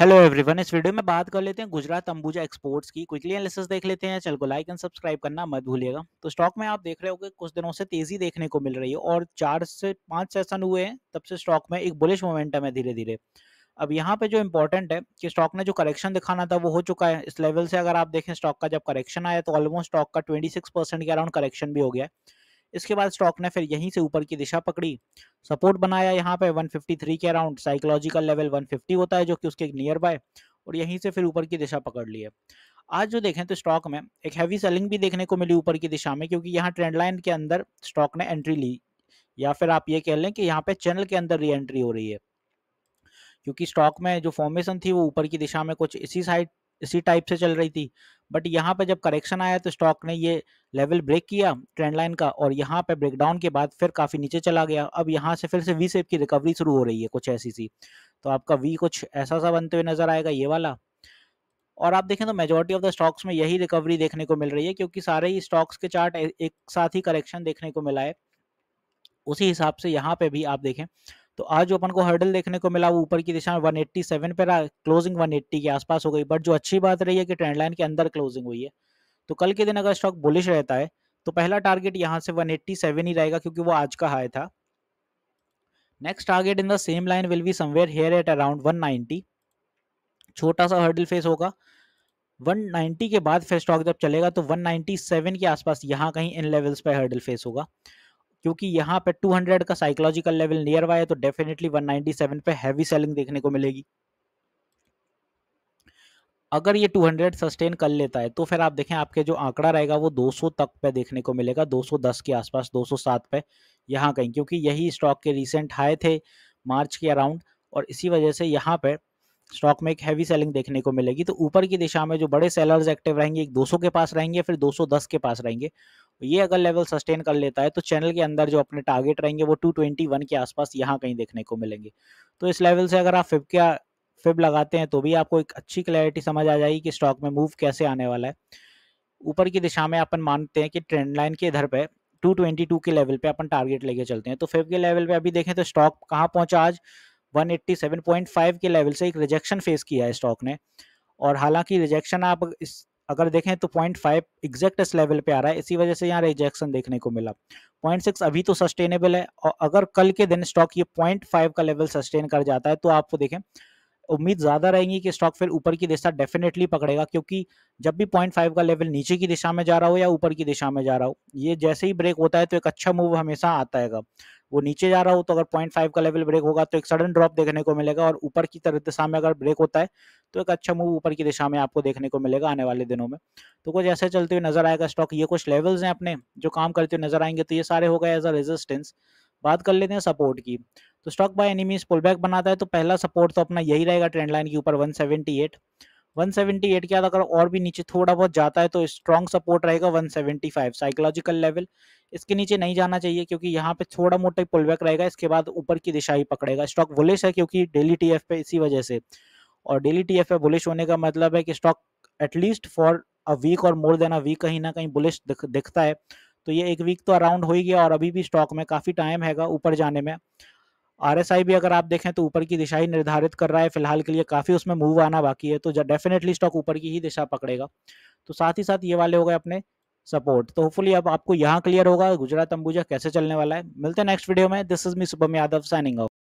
hello everyone इस video में बात कर लेते हैं गुजरात अंबुजा एक्सपोर्ट्स की क्विकली एनालिसिस देख लेते हैं चल को लाइक एंड सब्सक्राइब करना मत भूलिएगा तो स्टॉक में आप देख रहे होंगे कुछ दिनों से तेजी देखने को मिल रही है और चार से पांच सेशन हुए हैं तब से स्टॉक में एक बुलिश मोमेंटम है धीरे धीरे अब यहाँ पे जो इम्पोर्टेंट है कि स्टॉक ने जो करेक्शन दिखाना था वो हो चुका है इस लेवल से अगर आप देखें स्टॉक का जब करेक्शन आया तो ऑलमोस्ट स्टॉक का ट्वेंटी के अराउंड करेक्शन भी हो गया है इसके बाद स्टॉक ने फिर यहीं से ऊपर की दिशा पकड़ी सपोर्ट बनाया यहाँ पे 153 के अराउंड साइकोलॉजिकल लेवल 150 होता है जो कि उसके नियर बाय और यहीं से फिर ऊपर की दिशा पकड़ ली है आज जो देखें तो स्टॉक में एक हैवी सेलिंग भी देखने को मिली ऊपर की दिशा में क्योंकि यहाँ ट्रेंड लाइन के अंदर स्टॉक ने एंट्री ली या फिर आप ये कह लें कि यहाँ पे चैनल के अंदर री एंट्री हो रही है क्योंकि स्टॉक में जो फॉर्मेशन थी वो ऊपर की दिशा में कुछ इसी साइड इसी टाइप से चल रही थी बट यहाँ पे जब करेक्शन आया तो स्टॉक ने ये लेवल ब्रेक किया ट्रेंड लाइन का और यहाँ पे ब्रेकडाउन के बाद फिर काफ़ी नीचे चला गया अब यहाँ से फिर से वी सेप की रिकवरी शुरू हो रही है कुछ ऐसी सी तो आपका वी कुछ ऐसा सा बनते हुए नजर आएगा ये वाला और आप देखें तो मेजोरिटी ऑफ द स्टॉक्स में यही रिकवरी देखने को मिल रही है क्योंकि सारे ही स्टॉक्स के चार्ट एक साथ ही करेक्शन देखने को मिला है उसी हिसाब से यहाँ पे भी आप देखें तो आज जो अपन को हर्डल देखने को मिला वो ऊपर की दिशा में 187 पे रहा क्लोजिंग 180 के आसपास हो गई बट जो अच्छी बात रही है कि ट्रेंड लाइन के अंदर क्लोजिंग हुई है तो कल के दिन अगर स्टॉक बुलिश रहता है तो पहला टारगेट यहाँ से 187 ही रहेगा क्योंकि वो आज का हाई था next target in the same line will be somewhere here at around one छोटा सा हर्डल फेस होगा 190 के बाद फिर स्टॉक जब चलेगा तो 197 के आसपास यहाँ कहीं इन लेवल्स पे हर्डल फेस होगा क्योंकि यहाँ पे 200 का साइकोलॉजिकल लेवल नियर बाय है तो डेफिनेटली 197 पे हैवी सेलिंग देखने को मिलेगी अगर ये 200 सस्टेन कर लेता है तो फिर आप देखें आपके जो आंकड़ा रहेगा वो 200 तक पे देखने को मिलेगा 210 के आसपास 207 पे यहाँ कहीं क्योंकि यही स्टॉक के रिसेंट हाई थे मार्च के अराउंड और इसी वजह से यहाँ पे स्टॉक में एक हैवी सेलिंग देखने को मिलेगी तो ऊपर की दिशा में जो बड़े सेलर्स एक्टिव रहेंगे एक 200 के पास रहेंगे फिर 210 के पास रहेंगे ये अगर लेवल सस्टेन कर लेता है तो चैनल के अंदर जो अपने टारगेट रहेंगे वो 221 के आसपास यहाँ कहीं देखने को मिलेंगे तो इस लेवल से अगर आप फिप क्या फिप लगाते हैं तो भी आपको एक अच्छी क्लैरिटी समझ आ जाएगी कि स्टॉक में मूव कैसे आने वाला है ऊपर की दिशा में अपन मानते हैं कि ट्रेंड लाइन के इधर पे 222 के लेवल पे अपन टारगेट लेके चलते हैं तो फिप के लेवल पे अभी देखें तो स्टॉक कहाँ पहुंचा आज 187.5 के लेवल से एक रिजेक्शन फेस किया है स्टॉक ने और हालांकि रिजेक्शन आप इस अगर देखें तो पॉइंट फाइव एग्जैक्ट इस लेवल पे आ रहा है इसी वजह से यहाँ रिजेक्शन देखने को मिला पॉइंट सिक्स अभी तो सस्टेनेबल है और अगर कल के दिन स्टॉक ये पॉइंट फाइव का लेवल सस्टेन कर जाता है तो आपको देखें उम्मीद ज़्यादा रहेगी कि स्टॉक फिर ऊपर की दिशा डेफिनेटली पकड़ेगा क्योंकि जब भी पॉइंट फाइव का लेवल नीचे की दिशा में जा रहा हो या ऊपर की दिशा में जा रहा हो ये जैसे ही ब्रेक होता है तो एक अच्छा मूव हमेशा आता है वो नीचे जा रहा हो तो अगर पॉइंट फाइव का लेवल ब्रेक होगा तो एक सडन ड्रॉप देखने को मिलेगा और ऊपर की तरफ दिशा में अगर ब्रेक होता है तो एक अच्छा मूव ऊपर की दिशा में आपको देखने को मिलेगा आने वाले दिनों में तो कुछ ऐसे चलते हुए नजर आएगा स्टॉक ये कुछ लेवल्स हैं अपने जो काम करते हुए नजर आएंगे तो ये सारे हो गए एज अ रेजिस्टेंस बात कर लेते हैं सपोर्ट की तो stock by enemies pull back बनाता है तो पहला सपोर्ट तो अपना यही रहेगा ट्रेंड लाइन के ऊपर वन सेवेंटी एट 178 के बाद अगर और भी नीचे थोड़ा बहुत जाता है तो स्ट्रॉन्ग सपोर्ट रहेगा 175 साइकोलॉजिकल लेवल इसके नीचे नहीं जाना चाहिए क्योंकि यहाँ पे थोड़ा मोटा ही पुलबैक रहेगा इसके बाद ऊपर की दिशा ही पकड़ेगा स्टॉक बुलिश है क्योंकि डेली टीएफ पे इसी वजह से और डेली टीएफ पे बुलिश होने का मतलब है कि stock at least for a week और मोर देन अ वीक कहीं ना कहीं बुलिश दिख, दिखता है तो ये एक वीक तो अराउंड हो ही गया और अभी भी स्टॉक में काफ़ी टाइम हैगा ऊपर जाने में आरएसआई भी अगर आप देखें तो ऊपर की दिशा ही निर्धारित कर रहा है फिलहाल के लिए काफ़ी उसमें मूव आना बाकी है तो डेफिनेटली स्टॉक ऊपर की ही दिशा पकड़ेगा तो साथ ही साथ ये वाले हो गए अपने सपोर्ट तो होपफुली अब आपको यहाँ क्लियर होगा गुजरात अंबुजा कैसे चलने वाला है मिलते हैं नेक्स्ट वीडियो में this is me Shubham Yadav signing of